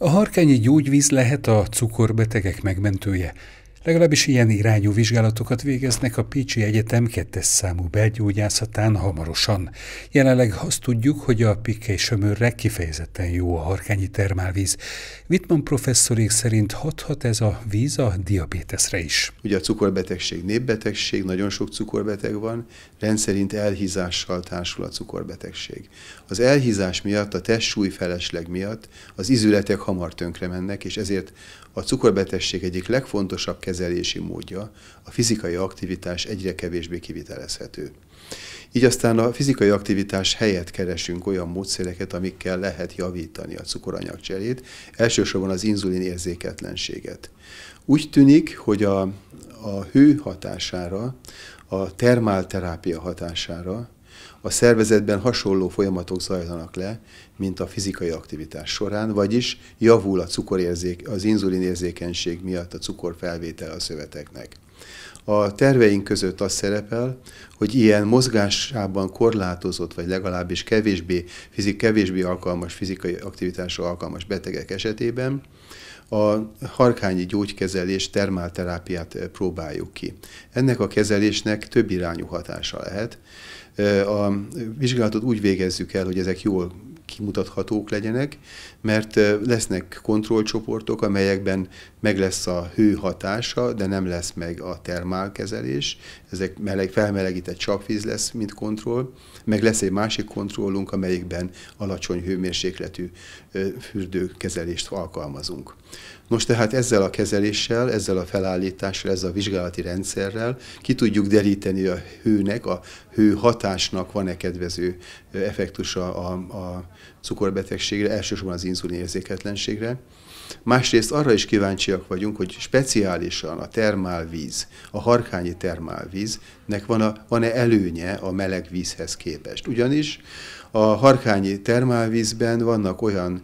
A harkányi gyógyvíz lehet a cukorbetegek megmentője, Legalábbis ilyen irányú vizsgálatokat végeznek a Pécsi Egyetem kettes számú belgyógyászatán hamarosan. Jelenleg azt tudjuk, hogy a pikkely sömörre kifejezetten jó a harkányi termálvíz. Wittmann professzorék szerint hathat ez a víz a diabéteszre is. Ugye a cukorbetegség népbetegség, nagyon sok cukorbeteg van, rendszerint elhízással társul a cukorbetegség. Az elhízás miatt, a testsúly felesleg miatt az izületek hamar tönkre mennek, és ezért a cukorbetegség egyik legfontosabb kezelési módja a fizikai aktivitás egyre kevésbé kivitelezhető. Így aztán a fizikai aktivitás helyett keresünk olyan módszereket, amikkel lehet javítani a cukoranyagcserét, elsősorban az inzulin érzéketlenséget. Úgy tűnik, hogy a, a hő hatására, a termálterápia hatására a szervezetben hasonló folyamatok zajlanak le, mint a fizikai aktivitás során, vagyis javul a cukorérzék, az inzulinérzékenység miatt a cukorfelvétel a szöveteknek. A terveink között az szerepel, hogy ilyen mozgásában korlátozott, vagy legalábbis kevésbé, fizik, kevésbé alkalmas fizikai aktivitásra alkalmas betegek esetében a harkányi gyógykezelés termálterápiát eh, próbáljuk ki. Ennek a kezelésnek több irányú hatása lehet. Eh, a vizsgálatot úgy végezzük el, hogy ezek jól kimutathatók legyenek, mert lesznek kontrollcsoportok, amelyekben meg lesz a hő hatása, de nem lesz meg a termálkezelés, ezek meleg, felmelegített csapvíz lesz, mint kontroll, meg lesz egy másik kontrollunk, amelyikben alacsony hőmérsékletű fürdőkezelést alkalmazunk. Nos tehát ezzel a kezeléssel, ezzel a felállítással, ezzel a vizsgálati rendszerrel ki tudjuk deríteni a hőnek, a hő hatásnak van-e kedvező effektusa a, a cukorbetegségre, elsősorban az inzulinérzéketlenségre. Másrészt arra is kíváncsiak vagyunk, hogy speciálisan a termálvíz, a harkányi termálvíznek van-e van -e előnye a meleg vízhez képest. Ugyanis a harkányi termálvízben vannak olyan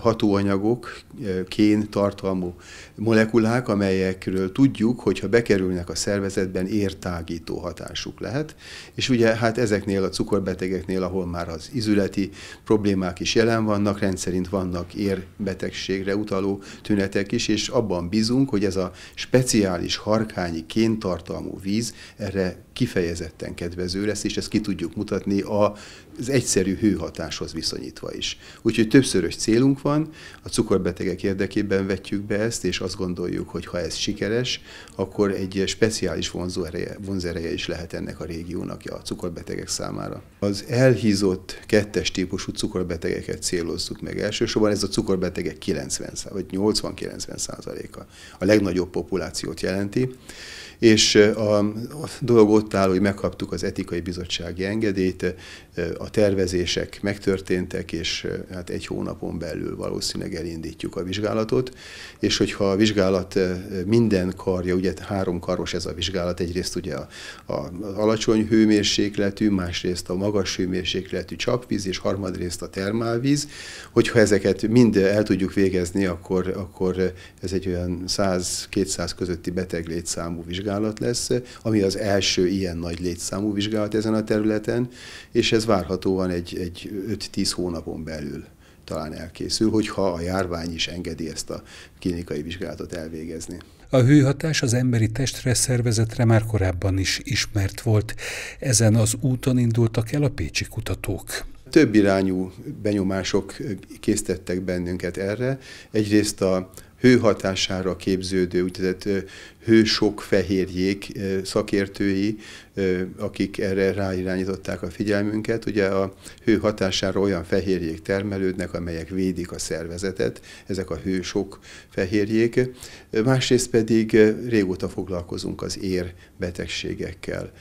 hatóanyagok, eh, kén tartalmú molekulák, amelyekről tudjuk, hogy ha bekerülnek a szervezetben, értágító hatásuk lehet. És ugye hát ezeknél a cukorbetegeknél, ahol már az izületi problémák is jelen vannak, rendszerint vannak érbetegségre utaló tünetek is, és abban bízunk, hogy ez a speciális harkányi tartalmú víz erre kifejezetten kedvező lesz, és ezt ki tudjuk mutatni az egyszerű hőhatáshoz viszonyítva is. Úgyhogy többszörös célunk célunk van, a cukorbetegek érdekében vetjük be ezt, és azt gondoljuk, hogy ha ez sikeres, akkor egy speciális vonzereje, vonzereje is lehet ennek a régiónak a cukorbetegek számára. Az elhízott kettes típusú cukorbetegeket célozzuk meg elsősorban, ez a cukorbetegek 90 vagy 80-90 százaléka. A legnagyobb populációt jelenti, és a, a dolog ott áll, hogy megkaptuk az etikai bizottsági engedélyt, a tervezések megtörténtek, és hát egy hónapon belül valószínűleg elindítjuk a vizsgálatot, és hogyha a vizsgálat minden karja, ugye három karos ez a vizsgálat, egyrészt ugye a, a alacsony hőmérsékletű, másrészt a magas hőmérsékletű csapvíz, és harmadrészt a termálvíz, hogyha ezeket mind el tudjuk végezni, akkor, akkor ez egy olyan 100-200 közötti beteg létszámú vizsgálat lesz, ami az első ilyen nagy létszámú vizsgálat ezen a területen, és ez várhatóan egy, egy 5-10 hónapon belül talán elkészül, hogyha a járvány is engedi ezt a klinikai vizsgálatot elvégezni. A hőhatás az emberi testre, szervezetre már korábban is ismert volt. Ezen az úton indultak el a pécsi kutatók. Több irányú benyomások késztettek bennünket erre. Egyrészt a, hő hatására képződő, úgynevezett hősok fehérjék szakértői, akik erre ráirányították a figyelmünket. Ugye a hő hatására olyan fehérjék termelődnek, amelyek védik a szervezetet, ezek a hősok fehérjék. Másrészt pedig régóta foglalkozunk az ér betegségekkel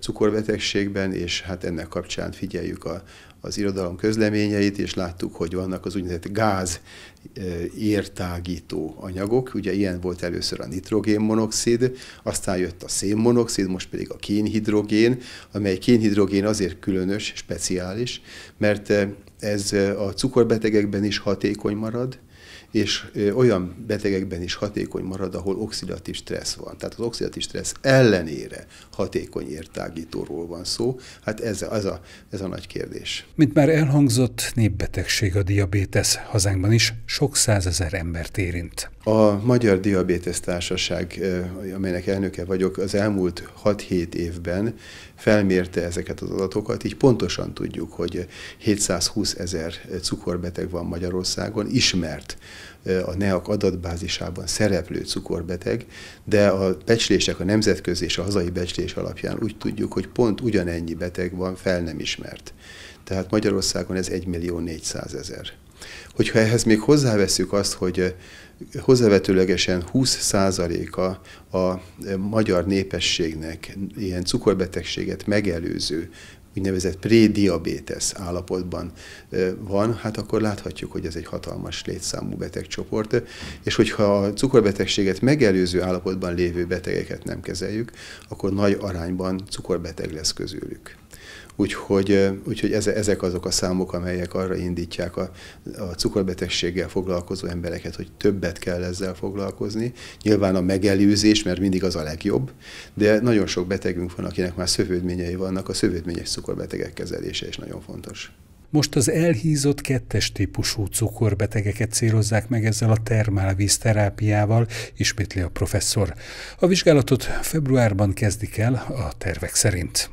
cukorbetegségben, és hát ennek kapcsán figyeljük a, az irodalom közleményeit, és láttuk, hogy vannak az úgynevezett gáz értágító ártó anyagok, ugye ilyen volt először a nitrogénmonoxid, aztán jött a szénmonoxid, most pedig a kénhidrogén, amely kénhidrogén azért különös, speciális, mert ez a cukorbetegekben is hatékony marad, és olyan betegekben is hatékony marad, ahol oxidatív stressz van. Tehát az oxidatív stressz ellenére hatékony értágítóról van szó. Hát ez, ez, a, ez a nagy kérdés. Mint már elhangzott, népbetegség a diabétesz hazánkban is sok százezer embert érint. A Magyar Diabétesz Társaság, eh, amelynek elnöke vagyok, az elmúlt 6-7 évben felmérte ezeket az adatokat, így pontosan tudjuk, hogy 720 ezer cukorbeteg van Magyarországon, ismert eh, a NEAK adatbázisában szereplő cukorbeteg, de a becslések, a nemzetközi és a hazai becslés alapján úgy tudjuk, hogy pont ugyanennyi beteg van fel nem ismert. Tehát Magyarországon ez 1 millió 400 ezer. Hogyha ehhez még hozzáveszünk azt, hogy eh, hozzávetőlegesen 20%-a a e, magyar népességnek ilyen cukorbetegséget megelőző úgynevezett prédiabétesz állapotban e, van, hát akkor láthatjuk, hogy ez egy hatalmas létszámú betegcsoport, és hogyha a cukorbetegséget megelőző állapotban lévő betegeket nem kezeljük, akkor nagy arányban cukorbeteg lesz közülük. Úgyhogy, úgyhogy ezek azok a számok, amelyek arra indítják a, a cukorbetegséggel foglalkozó embereket, hogy többet kell ezzel foglalkozni. Nyilván a megelőzés, mert mindig az a legjobb, de nagyon sok betegünk van, akinek már szövődményei vannak, a szövődményes cukorbetegek kezelése is nagyon fontos. Most az elhízott kettes típusú cukorbetegeket célozzák meg ezzel a termálvíz terápiával, ismétli a professzor. A vizsgálatot februárban kezdik el a tervek szerint.